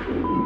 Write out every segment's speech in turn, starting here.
Thank you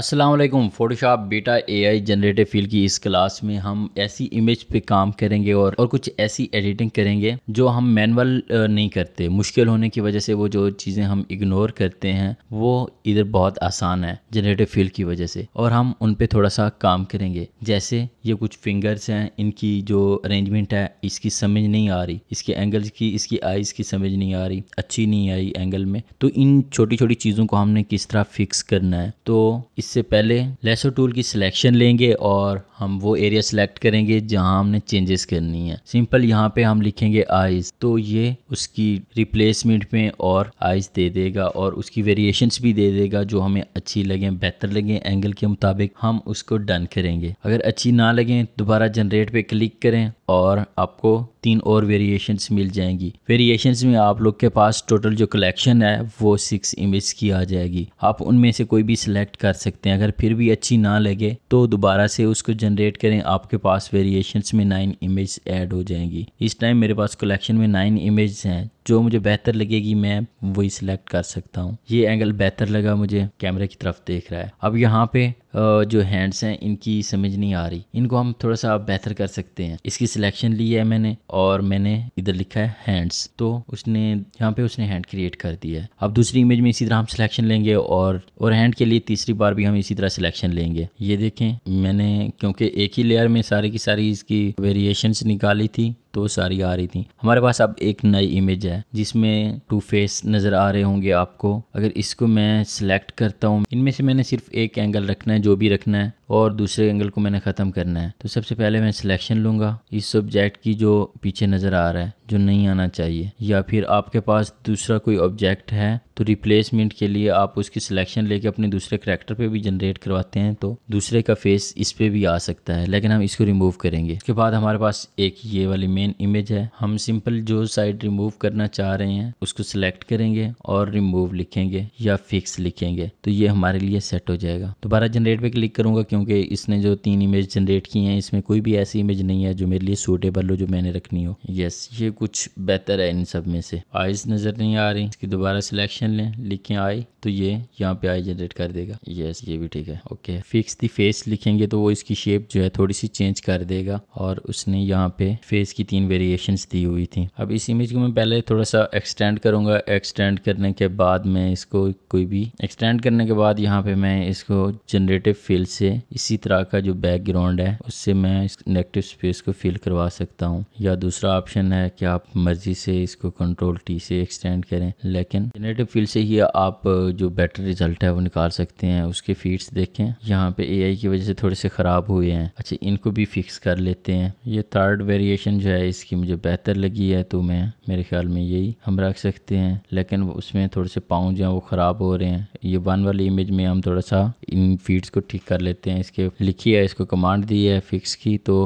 Aslam Photoshop बेटा ए आई generative feel की इस क्लास में हम ऐसी इमेज पे काम करेंगे और और कुछ ऐसी एडिटिंग करेंगे जो हम मैनुअल नहीं करते मुश्किल होने की वजह से वो जो चीज़ें हम इग्नोर करते हैं वो इधर बहुत आसान है जनरेटिव फील की वजह से और हम उन पे थोड़ा सा काम करेंगे जैसे ये कुछ फिंगर्स हैं इनकी जो अरेंजमेंट है इसकी समझ नहीं आ रही इसके एंगल्स की इसकी आइज़ की समझ नहीं आ रही अच्छी नहीं आई एंगल में तो इन छोटी छोटी चीज़ों को हमने किस तरह फिक्स करना है तो इससे पहले लेसो टूल की सिलेक्शन लेंगे और हम वो एरिया सेलेक्ट करेंगे जहाँ हमने चेंजेस करनी है सिंपल यहाँ पे हम लिखेंगे आइज तो ये उसकी रिप्लेसमेंट में और आइज दे देगा और उसकी वेरिएशंस भी दे देगा जो हमें अच्छी लगे बेहतर लगे एंगल के मुताबिक हम उसको डन करेंगे अगर अच्छी ना लगे दोबारा जनरेट पे क्लिक करें और आपको तीन और वेरिएशंस मिल जाएंगी वेरिएशंस में आप लोग के पास टोटल जो कलेक्शन है वो सिक्स इमेज की आ जाएगी आप उनमें से कोई भी सिलेक्ट कर सकते हैं अगर फिर भी अच्छी ना लगे तो दोबारा से उसको जन जनरेट करें आपके पास वेरिएशंस में नाइन इमेज ऐड हो जाएंगी इस टाइम मेरे पास कलेक्शन में नाइन इमेज हैं जो मुझे बेहतर लगेगी मैं वही सिलेक्ट कर सकता हूँ ये एंगल बेहतर लगा मुझे कैमरे की तरफ देख रहा है अब यहाँ पे जो हैंड्स हैं इनकी समझ नहीं आ रही इनको हम थोड़ा सा बेहतर कर सकते हैं इसकी सिलेक्शन ली है मैंने और मैंने इधर लिखा है हैंड्स तो उसने यहाँ पे उसने हैंड क्रिएट कर दिया है अब दूसरी इमेज में इसी तरह हम सिलेक्शन लेंगे और और हैंड के लिए तीसरी बार भी हम इसी तरह सिलेक्शन लेंगे ये देखें मैंने क्योंकि एक ही लेयर में सारी की सारी इसकी वेरिएशन निकाली थी तो सारी आ रही थी हमारे पास अब एक नई इमेज है जिसमें टू फेस नज़र आ रहे होंगे आपको अगर इसको मैं सिलेक्ट करता हूँ इनमें से मैंने सिर्फ एक एंगल रखना है जो भी रखना है और दूसरे एंगल को मैंने ख़त्म करना है तो सबसे पहले मैं सिलेक्शन लूँगा इस सब्जेक्ट की जो पीछे नज़र आ रहा है जो नहीं आना चाहिए या फिर आपके पास दूसरा कोई ऑब्जेक्ट है तो रिप्लेसमेंट के लिए आप उसकी सिलेक्शन लेके अपने दूसरे करेक्टर पे भी जनरेट करवाते हैं तो दूसरे का फेस इस पर भी आ सकता है लेकिन हम इसको रिमूव करेंगे उसके बाद हमारे पास एक ये वाली मेन इमेज है हम सिंपल जो साइड रिमूव करना चाह रहे हैं उसको सिलेक्ट करेंगे और रिमूव लिखेंगे या फिक्स लिखेंगे तो ये हमारे लिए सेट हो जाएगा दोबारा जनरेट पर क्लिक करूँगा क्योंकि क्योंकि इसने जो तीन इमेज जनरेट की हैं इसमें कोई भी ऐसी इमेज नहीं है जो मेरे लिए सूटेबल हो जो मैंने रखनी हो यस ये कुछ बेहतर है इन सब में से आइज नज़र नहीं आ रही इसकी दोबारा सिलेक्शन लें लिखें आई तो ये यहाँ पे आई जनरेट कर देगा यस ये भी ठीक है ओके फिक्स दी फेस लिखेंगे तो वो इसकी शेप जो है थोड़ी सी चेंज कर देगा और उसने यहाँ पे फेस की तीन वेरिएशन दी हुई थी अब इस इमेज को मैं पहले थोड़ा सा एक्सटेंड करूँगा एक्सटेंड करने के बाद मैं इसको कोई भी एक्सटेंड करने के बाद यहाँ पे मैं इसको जनरेटिव फील्ड से इसी तरह का जो बैकग्राउंड है उससे मैं इस नेगेटिव स्पेस को फिल करवा सकता हूँ या दूसरा ऑप्शन है कि आप मर्जी से इसको कंट्रोल टी से एक्सटेंड करें लेकिन जनरेटिव फील्ड से ही आप जो बेटर रिजल्ट है वो निकाल सकते हैं उसके फीड्स देखें यहाँ पे ए की वजह से थोड़े से ख़राब हुए हैं अच्छा इनको भी फिक्स कर लेते हैं ये थर्ड वेरिएशन जो है इसकी मुझे बेहतर लगी है तो मैं मेरे ख्याल में यही हम रख सकते हैं लेकिन उसमें थोड़े से पाँव जो हैं वो ख़राब हो रहे हैं ये वन वाली इमेज में हम थोड़ा सा इन फीड्स को ठीक कर लेते हैं इसके लिखी है इसको कमांड दी है फिक्स की तो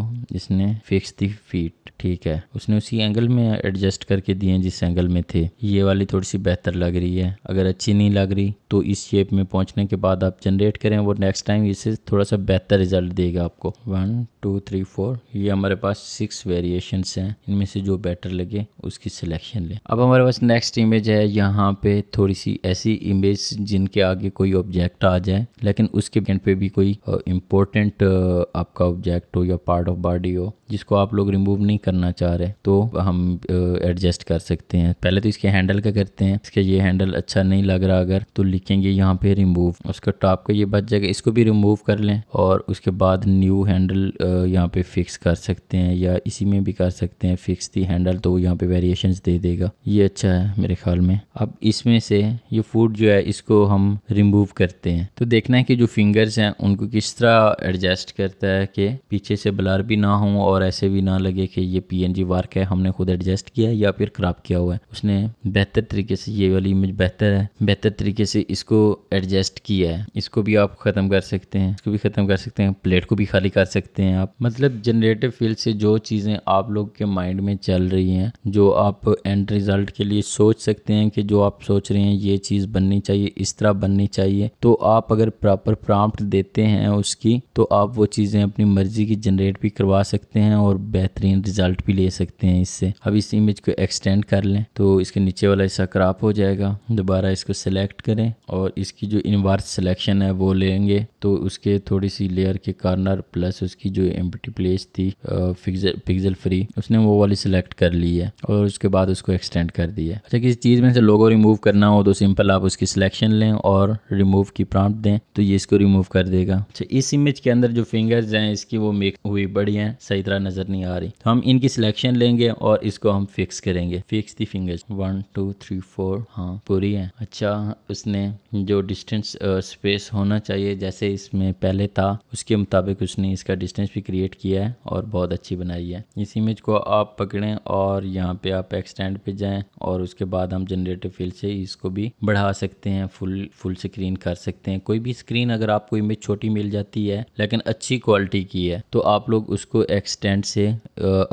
इसने फिक्स दी फीट ठीक है उसने उसी एंगल में एडजस्ट करके दिए हैं जिस एंगल में थे ये वाली थोड़ी सी बेहतर लग रही है अगर अच्छी नहीं लग रही तो इस शेप में पहुंचने के बाद आप जनरेट करें वो नेक्स्ट टाइम इसे थोड़ा सा बेहतर रिजल्ट देगा आपको वन टू थ्री फोर ये हमारे पास सिक्स वेरिएशन हैं इनमें से जो बेटर लगे उसकी सिलेक्शन लें अब हमारे पास नेक्स्ट इमेज है यहाँ पे थोड़ी सी ऐसी इमेज जिनके आगे कोई ऑब्जेक्ट आ जाए लेकिन उसके पेंट पे भी कोई इम्पोर्टेंट uh, आपका ऑब्जेक्ट हो या पार्ट ऑफ बॉडी हो जिसको आप लोग रिमूव नहीं करना चाह रहे तो हम एडजस्ट uh, कर सकते हैं पहले तो इसके हैंडल का करते हैं इसके ये हैंडल अच्छा नहीं लग रहा अगर तो लिखेंगे यहाँ पे रिमूव उसका टॉप का ये बच जाएगा इसको भी रिमूव कर लें और उसके बाद न्यू हैंडल uh, यहाँ पे फिक्स कर सकते हैं या इसी में भी कर सकते हैं फिक्स दी हैंडल तो यहाँ पे वेरिएशन दे देगा ये अच्छा है मेरे ख्याल में अब इसमें से ये फूड जो है इसको हम रिमूव करते हैं तो देखना है कि जो फिंगर्स हैं उनको किस इस तरह एडजस्ट करता है कि पीछे से ब्लर भी ना हो और ऐसे भी ना लगे कि ये पीएनजी वर्क है हमने खुद एडजस्ट किया है या फिर क्राप किया हुआ है उसने बेहतर तरीके से ये वाली इमेज बेहतर है बेहतर तरीके से इसको एडजस्ट किया है इसको भी आप ख़त्म कर सकते हैं इसको भी ख़त्म कर सकते हैं प्लेट को भी खाली कर सकते हैं आप मतलब जनरेटिव फील्ड से जो चीज़ें आप लोग के माइंड में चल रही हैं जो आप एंड रिज़ल्ट के लिए सोच सकते हैं कि जो आप सोच रहे हैं ये चीज़ बननी चाहिए इस तरह बननी चाहिए तो आप अगर प्रॉपर प्रॉम्प्ट देते हैं उसकी तो आप वो चीज़ें अपनी मर्जी की जनरेट भी करवा सकते हैं और बेहतरीन रिजल्ट भी ले सकते हैं इससे अब इस इमेज को एक्सटेंड कर लें तो इसके नीचे वाला हिस्सा क्रॉप हो जाएगा दोबारा इसको सेलेक्ट करें और इसकी जो इनवर्स सिलेक्शन है वो लेंगे तो उसके थोड़ी सी लेयर के कॉर्नर प्लस उसकी जो एम्पटी प्लेस थी पिक्सल फ्री उसने वो वाली सिलेक्ट कर ली है और उसके बाद उसको एक्सटेंड कर दिया अच्छा किसी चीज़ में से लोगो रिमूव करना हो तो सिंपल आप उसकी सिलेक्शन लें और रिमूव की प्रॉम्प्ट दें तो ये इसको रिमूव कर देगा अच्छा इस इमेज के अंदर जो फिंगर्स हैं इसकी वो मेक हुई बड़ी हैं सही तरह नज़र नहीं आ रही तो हम इनकी सिलेक्शन लेंगे और इसको हम फिक्स करेंगे fix the fingers one two three four हाँ पूरी है अच्छा उसने जो डिस्टेंस स्पेस होना चाहिए जैसे इसमें पहले था उसके मुताबिक उसने इसका डिस्टेंस भी क्रिएट किया है और बहुत अच्छी बनाई है इस इमेज को आप पकड़ें और यहाँ पे आप एक्सटेंड पे जाएं और उसके बाद हम जनरेटिव फील से इसको भी बढ़ा सकते हैं फुल फुल स्क्रीन कर सकते हैं कोई भी स्क्रीन अगर आपको इमेज छोटी मिल जाए जाती है लेकिन अच्छी क्वालिटी की है तो आप लोग उसको एक्सटेंड से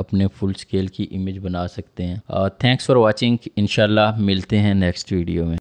अपने फुल स्केल की इमेज बना सकते हैं थैंक्स फॉर वॉचिंग इनशाला मिलते हैं नेक्स्ट वीडियो में